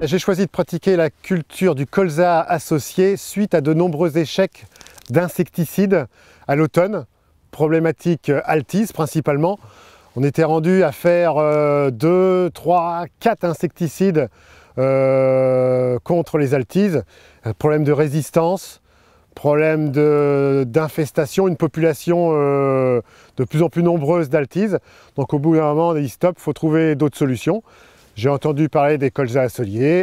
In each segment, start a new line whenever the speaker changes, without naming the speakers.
J'ai choisi de pratiquer la culture du colza associé suite à de nombreux échecs d'insecticides à l'automne, problématique euh, altise principalement. On était rendu à faire 2, 3, 4 insecticides euh, contre les altises, euh, problème de résistance, problème d'infestation, une population de plus en plus nombreuse d'altises. Donc au bout d'un moment, on dit stop, il faut trouver d'autres solutions. J'ai entendu parler des colzas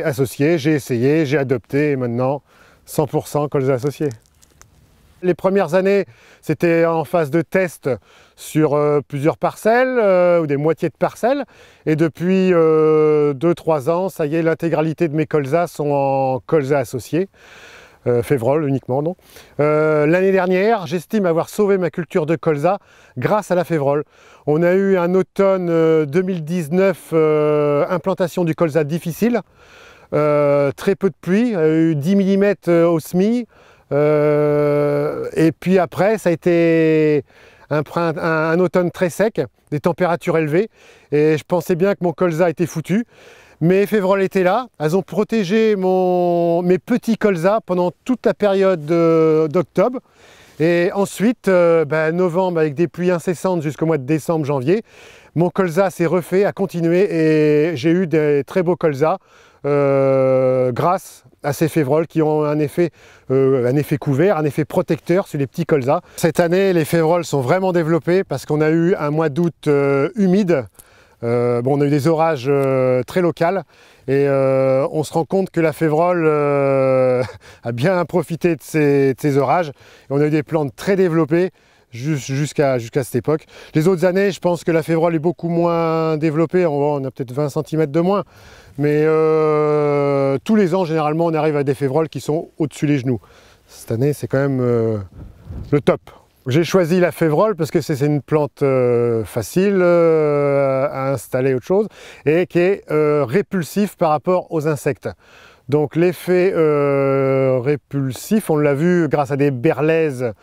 associés, j'ai essayé, j'ai adopté et maintenant 100% colza associés. Les premières années, c'était en phase de test sur euh, plusieurs parcelles euh, ou des moitiés de parcelles. Et depuis 2-3 euh, ans, ça y est, l'intégralité de mes colzas sont en colza associés. Euh, févrol uniquement, non euh, L'année dernière, j'estime avoir sauvé ma culture de colza grâce à la févrole. On a eu un automne 2019, euh, implantation du colza difficile, très peu de pluie, eu 10 mm au SMI, et puis après, ça a été... Un, un, automne très sec, des températures élevées, et je pensais bien que mon colza était foutu. Mes févroles étaient là, elles ont protégé mes petits colzas pendant toute la période d'octobre. Et ensuite, euh, ben, novembre, avec des pluies incessantes jusqu'au mois de décembre, janvier, mon colza s'est refait, a continué et j'ai eu des très beaux colzas euh, grâce à ces févroles qui ont euh, un effet, couvert, un effet protecteur sur les petits colzas. Cette année, les févroles sont vraiment développées parce qu'on a eu un mois d'août humide euh, on a eu des orages euh, très locaux et euh, on se rend compte que la févrole a bien profité de ces, orages. Et on a eu des plantes très développées jusqu'à cette époque. Les autres années, je pense que la févrole est beaucoup moins développée, on, a peut-être 20 cm de moins, mais tous les ans, généralement, on arrive à des févroles qui sont au-dessus des genoux. Cette année, c'est quand même le top. J'ai choisi la févrole parce que c'est une plante euh, facile euh, à installer autre chose et qui est euh, répulsif par rapport aux insectes. Donc l'effet répulsif, on l'a vu grâce à des berlaises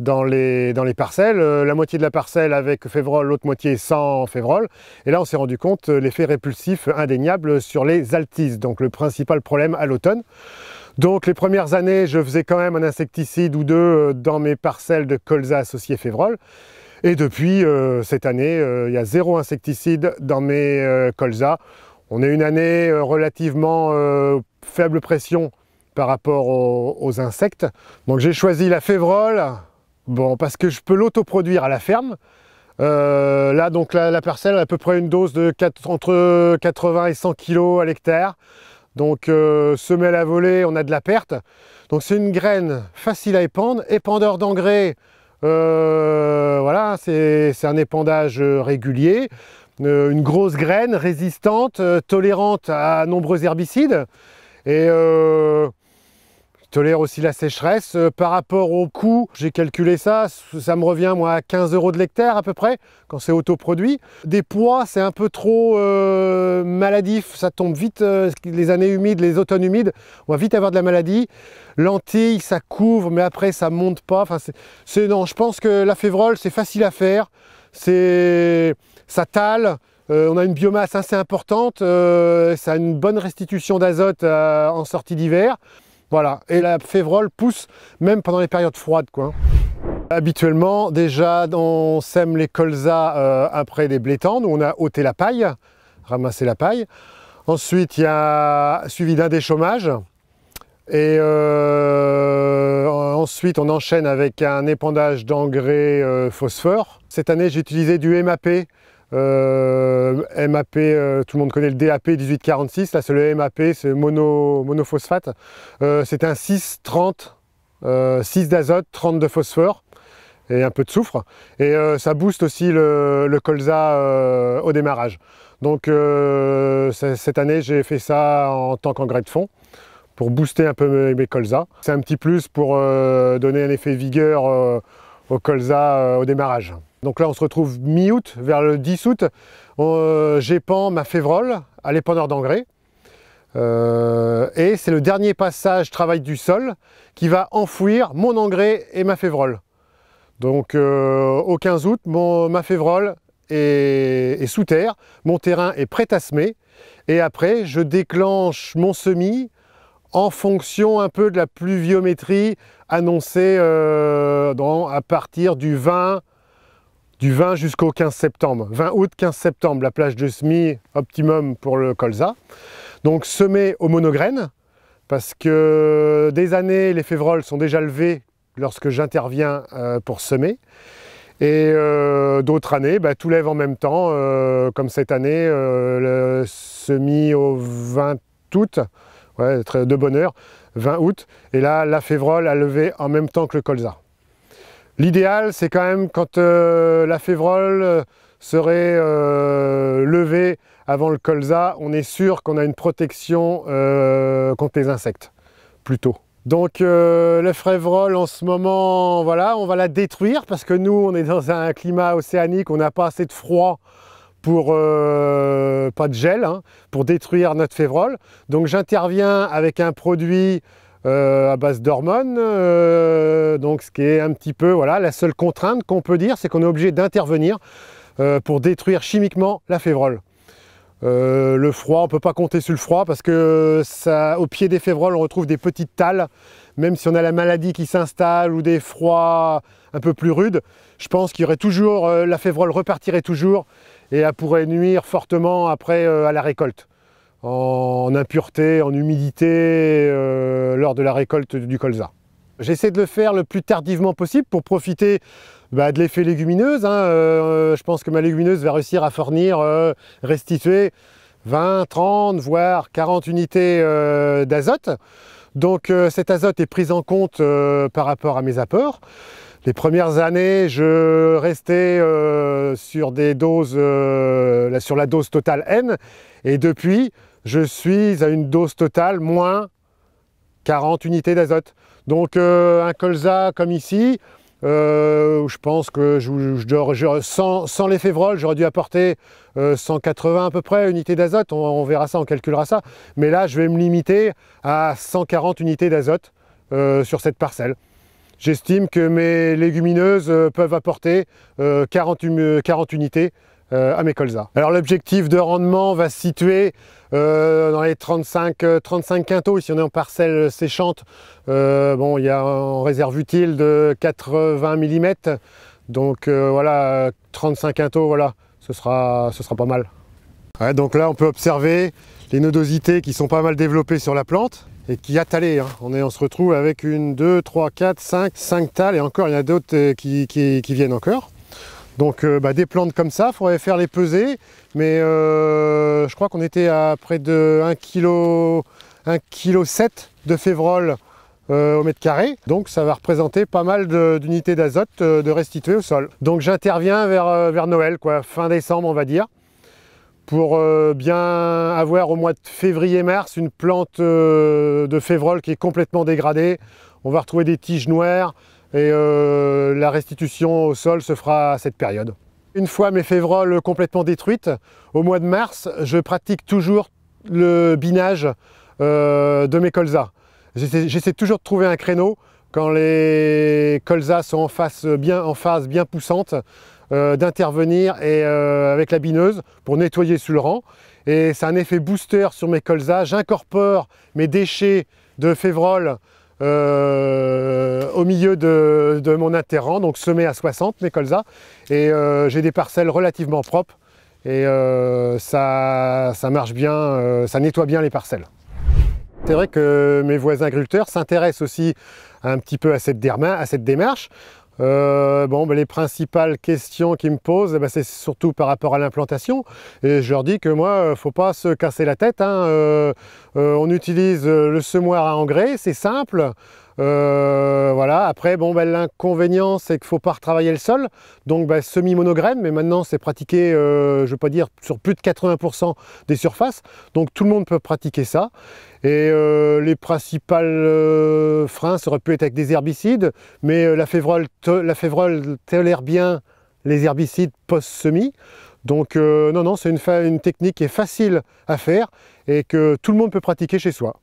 dans les, dans les parcelles, la moitié de la parcelle avec févrole, l'autre moitié sans févrole. Et là, on s'est rendu compte l'effet répulsif indéniable sur les altises, donc le principal problème à l'automne. Donc les premières années, je faisais quand même un insecticide ou deux euh, dans mes parcelles de colza associé févrole. Et depuis euh, cette année, euh, il y a zéro insecticide dans mes colzas. On est une année relativement faible pression par rapport aux, insectes. Donc j'ai choisi la févrole, bon, parce que je peux l'autoproduire à la ferme. là, donc la, parcelle a à peu près une dose de entre 80 et 100 kg à l'hectare. Donc euh, semelle à voler, on a de la perte. Donc c'est une graine facile à épandre, épandeur d'engrais, euh, voilà, c'est un épandage euh, régulier. une grosse graine résistante, tolérante à nombreux herbicides. Et tolère aussi la sécheresse. Euh, par rapport au coût, j'ai calculé ça, ça me revient moi à 15 euros de l'hectare à peu près, quand c'est autoproduit. Des pois, c'est un peu trop euh, maladif, ça tombe vite, euh, les années humides, les automnes humides, on va vite avoir de la maladie. Lentilles, ça couvre, mais après ça monte pas. Enfin, c'est non, je pense que la févrole, c'est facile à faire, ça tale, on a une biomasse assez importante, ça a une bonne restitution d'azote en sortie d'hiver. Voilà, et la févrole pousse même pendant les périodes froides. Hein. Habituellement, déjà, on sème les colzas euh, après des blés où on a ôté la paille, ramassé la paille. Ensuite, il y a suivi d'un déchômage. Et euh, ensuite, on enchaîne avec un épandage d'engrais euh, phosphore. Cette année, j'ai utilisé du MAP, euh, MAP, euh, tout le monde connaît le DAP 1846, là c'est le MAP, c'est mono, monophosphate. Euh, c'est un 6-30, 6 d'azote, 30 de phosphore et un peu de soufre. Et ça booste aussi le, colza au démarrage. Donc cette année j'ai fait ça en tant qu'engrais de fond pour booster un peu mes, colzas. C'est un petit plus pour donner un effet vigueur au colza au démarrage. Donc là, on se retrouve mi-août, vers le 10 août. Euh, J'épand ma févrole à l'épandeur d'engrais. Euh, et c'est le dernier passage travail du sol qui va enfouir mon engrais et ma févrole. Donc euh, au 15 août, ma févrole est, sous terre, mon terrain est prêt à semer. Et après, je déclenche mon semis en fonction un peu de la pluviométrie annoncée euh, à partir du 20 du 20 jusqu'au 15 septembre. 20 août, 15 septembre, la plage de semis optimum pour le colza. Donc semer au monograines, parce que des années, les févroles sont déjà levées lorsque j'interviens euh, pour semer. Et euh, d'autres années, bah, tout lève en même temps, euh, comme cette année, le semis au 20 août, ouais, de bonne heure, 20 août. Et là, la févrole a levé en même temps que le colza. L'idéal, c'est quand même quand euh, la févrole euh, serait euh, levée avant le colza, on est sûr qu'on a une protection contre les insectes, plutôt. Donc la févrole, en ce moment, voilà, on va la détruire parce que nous, on est dans un climat océanique, on n'a pas assez de froid pour pas de gel, hein, pour détruire notre févrole. Donc j'interviens avec un produit euh, à base d'hormones, euh, donc ce qui est un petit peu, voilà, la seule contrainte qu'on peut dire, c'est qu'on est obligé d'intervenir euh, pour détruire chimiquement la févrole. le froid, on ne peut pas compter sur le froid parce que au pied des févroles, on retrouve des petites talles. Même si on a la maladie qui s'installe ou des froids un peu plus rudes, je pense qu'il y aurait toujours, la févrole repartirait toujours et elle pourrait nuire fortement après à la récolte en impureté, en humidité euh, lors de la récolte du colza. J'essaie de le faire le plus tardivement possible pour profiter bah, de l'effet légumineuse. Hein. Euh, je pense que ma légumineuse va réussir à fournir, euh, restituer 20, 30, voire 40 unités d'azote. Donc cet azote est pris en compte par rapport à mes apports. Les premières années, je restais sur des doses, sur la dose totale N, et depuis, je suis à une dose totale moins 40 unités d'azote. Donc euh, un colza comme ici, où euh, je pense que sans, les févroles, j'aurais dû apporter 180 euh, à peu près unités d'azote. On, verra ça, on calculera ça. Mais là, je vais me limiter à 140 unités d'azote sur cette parcelle. J'estime que mes légumineuses peuvent apporter 40 unités euh, à mes Alors l'objectif de rendement va se situer euh, dans les 35, euh, quintaux. Ici on est en parcelle séchante. bon, il y a en réserve utile de 80 mm. Donc voilà, 35 quintaux, voilà, ce sera, ce sera pas mal. donc là on peut observer les nodosités qui sont pas mal développées sur la plante et qui a hein. On, se retrouve avec une, deux, trois, quatre, cinq, cinq tales et encore il y en a d'autres qui viennent encore. Donc euh, bah, des plantes comme ça, il faudrait faire les peser, mais euh, je crois qu'on était à près de 1 kg, de févrole euh, au mètre carré. Donc ça va représenter pas mal d'unités d'azote de restituer au sol. Donc j'interviens vers, Noël, fin décembre on va dire, pour bien avoir au mois de février-mars une plante de févrole qui est complètement dégradée. On va retrouver des tiges noires, et euh, la restitution au sol se fera à cette période. Une fois mes févroles complètement détruites, au mois de mars, je pratique toujours le binage euh, de mes colzas. J'essaie toujours de trouver un créneau quand les colzas sont en phase bien poussante, euh, d'intervenir avec la bineuse pour nettoyer sous le rang. Et c'est un effet booster sur mes colzas. J'incorpore mes déchets de févroles euh, au milieu de, mon interran donc semé à 60 mes colzas. Et euh, j'ai des parcelles relativement propres et euh, ça, ça, marche bien, ça nettoie bien les parcelles. C'est vrai que mes voisins agriculteurs s'intéressent aussi un petit peu à cette démarche. Euh, bon, ben les principales questions qu'ils me posent, eh ben, c'est surtout par rapport à l'implantation. Et je leur dis que moi, ne euh, faut pas se casser la tête. Hein. Euh, on utilise le semoir à engrais, c'est simple. Euh, voilà, après, bon, ben, l'inconvénient, c'est qu'il ne faut pas retravailler le sol. Donc, ben, semi-monograine, mais maintenant, c'est pratiqué, euh, je dire, sur plus de 80% des surfaces. Donc, tout le monde peut pratiquer ça. Et euh, les principales freins, ça aurait pu être avec des herbicides, mais la févrole, la tolère bien les herbicides post-semis. Donc, non, non, c'est une technique qui est facile à faire et que tout le monde peut pratiquer chez soi.